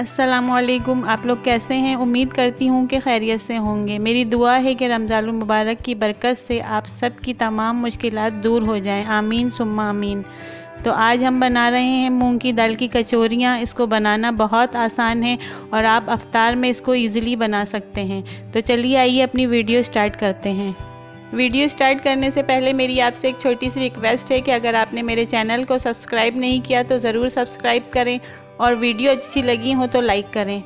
असलकुम आप लोग कैसे हैं उम्मीद करती हूँ कि खैरियत से होंगे मेरी दुआ है कि रमज़ान मुबारक की बरकत से आप सब की तमाम मुश्किल दूर हो जाएं आमीन सुम्मा आमीन तो आज हम बना रहे हैं मूंग की दाल की कचौरियाँ इसको बनाना बहुत आसान है और आप अफ्तार में इसको ईज़िली बना सकते हैं तो चलिए आइए अपनी वीडियो स्टार्ट करते हैं वीडियो स्टार्ट करने से पहले मेरी आपसे एक छोटी सी रिक्वेस्ट है कि अगर आपने मेरे चैनल को सब्सक्राइब नहीं किया तो ज़रूर सब्सक्राइब करें और वीडियो अच्छी लगी हो तो लाइक करें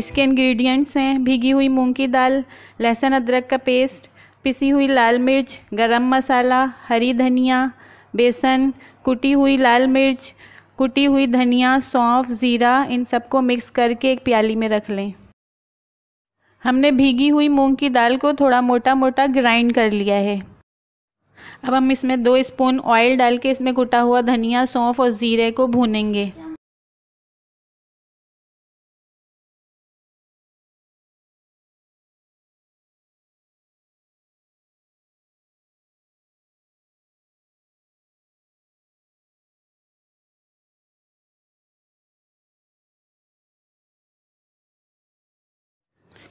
इसके इंग्रेडिएंट्स हैं भीगी हुई मूंग की दाल लहसुन अदरक का पेस्ट पिसी हुई लाल मिर्च गरम मसाला हरी धनिया बेसन कुटी हुई लाल मिर्च कुटी हुई धनिया सौंफ ज़ीरा इन सबको मिक्स करके एक प्याली में रख लें हमने भीगी हुई मूंग की दाल को थोड़ा मोटा मोटा ग्राइंड कर लिया है अब हम इसमें दो स्पून ऑयल डाल के इसमें कुटा हुआ धनिया सौंफ और ज़ीरे को भूनेंगे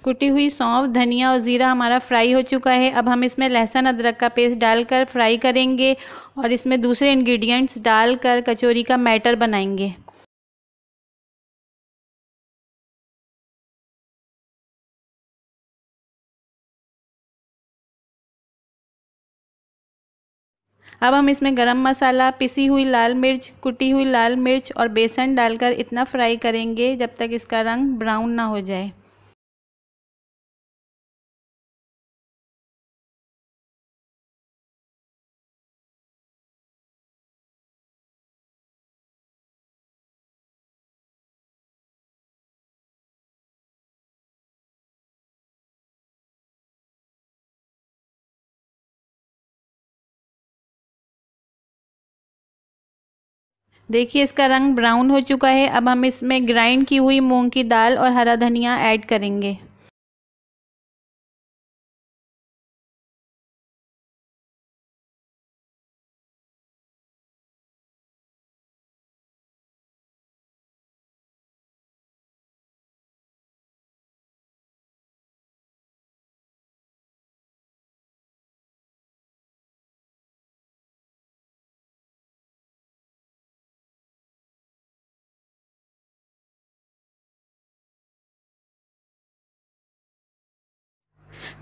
कुटी हुई सौंफ धनिया और ज़ीरा हमारा फ्राई हो चुका है अब हम इसमें लहसुन अदरक का पेस्ट डालकर फ्राई करेंगे और इसमें दूसरे इंग्रेडिएंट्स डालकर कचौरी का मैटर बनाएंगे अब हम इसमें गरम मसाला पिसी हुई लाल मिर्च कुटी हुई लाल मिर्च और बेसन डालकर इतना फ्राई करेंगे जब तक इसका रंग ब्राउन ना हो जाए देखिए इसका रंग ब्राउन हो चुका है अब हम इसमें ग्राइंड की हुई मूंग की दाल और हरा धनिया ऐड करेंगे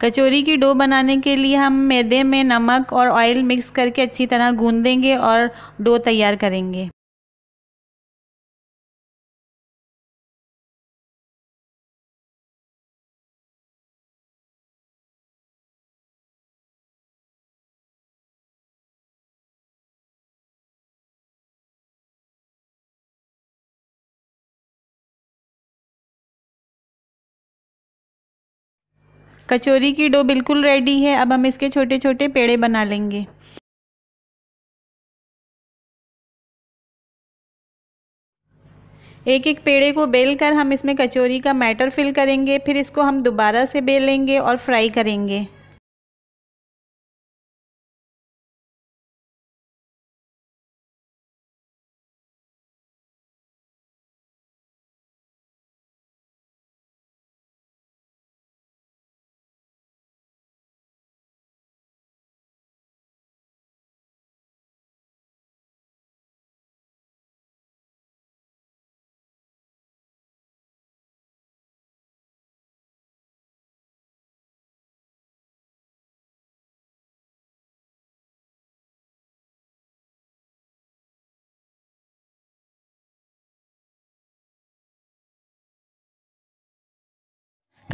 कचौरी की डो बनाने के लिए हम मैदे में नमक और ऑयल मिक्स करके अच्छी तरह गूंदेंगे देंगे और डो तैयार करेंगे कचौरी की डो बिल्कुल रेडी है अब हम इसके छोटे छोटे पेड़े बना लेंगे एक एक पेड़े को बेल कर हम इसमें कचौरी का मैटर फिल करेंगे फिर इसको हम दोबारा से बेलेंगे और फ्राई करेंगे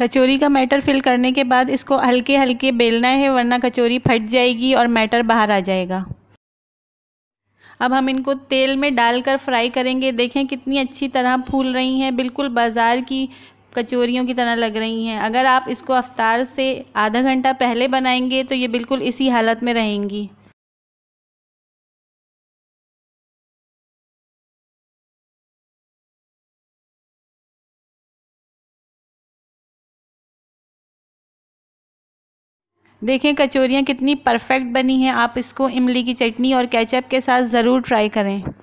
कचौरी का मैटर फिल करने के बाद इसको हल्के हल्के बेलना है वरना कचौरी फट जाएगी और मैटर बाहर आ जाएगा अब हम इनको तेल में डालकर फ्राई करेंगे देखें कितनी अच्छी तरह फूल रही हैं बिल्कुल बाज़ार की कचौरियों की तरह लग रही हैं अगर आप इसको अफ्तार से आधा घंटा पहले बनाएंगे तो ये बिल्कुल इसी हालत में रहेंगी देखें कचौरियाँ कितनी परफेक्ट बनी हैं आप इसको इमली की चटनी और कैचअप के साथ ज़रूर ट्राई करें